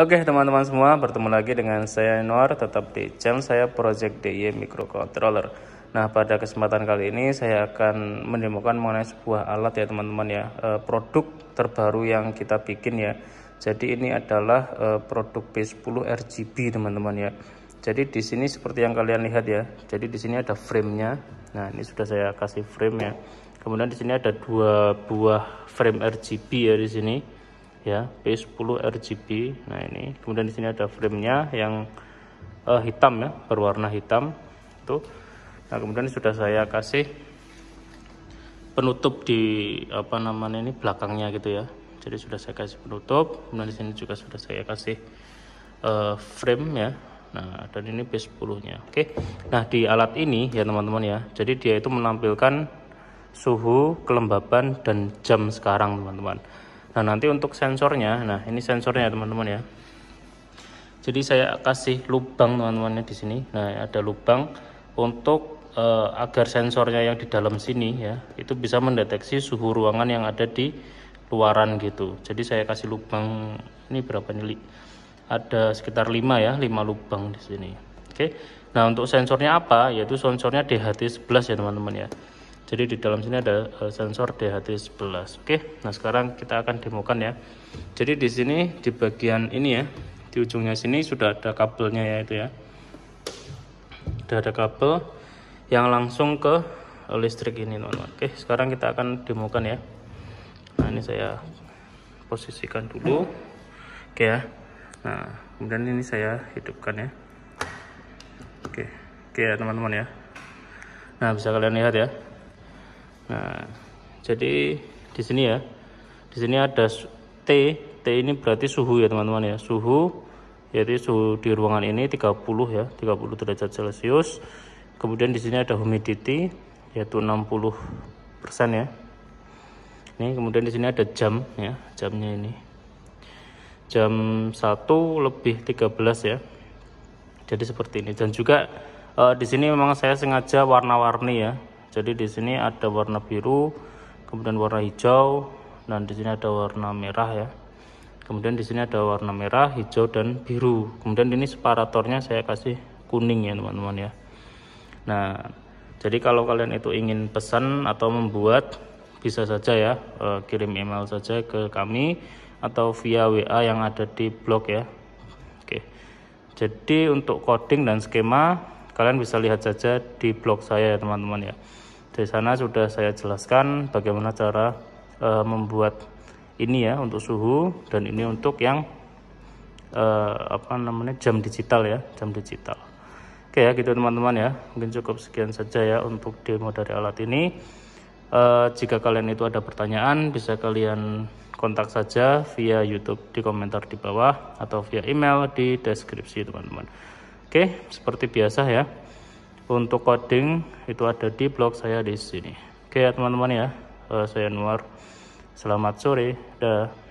Oke teman-teman semua, bertemu lagi dengan saya Noir tetap di channel saya Project DIY Microcontroller. Nah pada kesempatan kali ini saya akan menemukan mengenai sebuah alat ya teman-teman ya, eh, produk terbaru yang kita bikin ya. Jadi ini adalah eh, produk P10 RGB teman-teman ya. Jadi di sini seperti yang kalian lihat ya, jadi di sini ada framenya. Nah ini sudah saya kasih frame ya. Kemudian di sini ada dua buah frame RGB ya di sini ya P10 RGB nah ini kemudian di sini ada framenya yang uh, hitam ya berwarna hitam itu nah kemudian sudah saya kasih penutup di apa namanya ini belakangnya gitu ya jadi sudah saya kasih penutup kemudian di sini juga sudah saya kasih uh, frame ya nah dan ini P10 nya oke nah di alat ini ya teman-teman ya jadi dia itu menampilkan suhu kelembaban dan jam sekarang teman-teman Nah nanti untuk sensornya, nah ini sensornya ya, teman-teman ya. Jadi saya kasih lubang teman temannya di sini. Nah ada lubang untuk eh, agar sensornya yang di dalam sini ya itu bisa mendeteksi suhu ruangan yang ada di luaran gitu. Jadi saya kasih lubang ini berapa nih? Ada sekitar 5 ya, 5 lubang di sini. Oke. Nah, untuk sensornya apa? Yaitu sensornya DHT11 ya, teman-teman ya jadi di dalam sini ada eh, sensor DHT11 oke nah sekarang kita akan demokan ya jadi di sini di bagian ini ya di ujungnya sini sudah ada kabelnya ya itu ya sudah ada kabel yang langsung ke eh, listrik ini teman-teman oke sekarang kita akan demokan ya nah ini saya posisikan dulu oke ya nah kemudian ini saya hidupkan ya oke oke ya teman-teman ya nah bisa kalian lihat ya Nah, jadi di sini ya. Di sini ada T. T ini berarti suhu ya, teman-teman ya. Suhu yaitu suhu di ruangan ini 30 ya, 30 derajat Celcius. Kemudian di sini ada humidity yaitu 60% persen ya. Ini kemudian di sini ada jam ya, jamnya ini. Jam 1 lebih 13 ya. Jadi seperti ini dan juga uh, di sini memang saya sengaja warna-warni ya jadi di sini ada warna biru, kemudian warna hijau, dan di sini ada warna merah ya. Kemudian di sini ada warna merah, hijau dan biru. Kemudian ini separatornya saya kasih kuning ya teman-teman ya. Nah, jadi kalau kalian itu ingin pesan atau membuat bisa saja ya eh, kirim email saja ke kami atau via WA yang ada di blog ya. Oke. Jadi untuk coding dan skema kalian bisa lihat saja di blog saya ya teman-teman ya dari sana sudah saya jelaskan bagaimana cara e, membuat ini ya untuk suhu dan ini untuk yang e, apa namanya jam digital ya jam digital oke ya gitu teman-teman ya mungkin cukup sekian saja ya untuk demo dari alat ini e, jika kalian itu ada pertanyaan bisa kalian kontak saja via YouTube di komentar di bawah atau via email di deskripsi teman-teman. Oke, seperti biasa ya. Untuk coding itu ada di blog saya di sini. Oke, ya, teman-teman ya. Eh, saya Anwar. Selamat sore. Dah.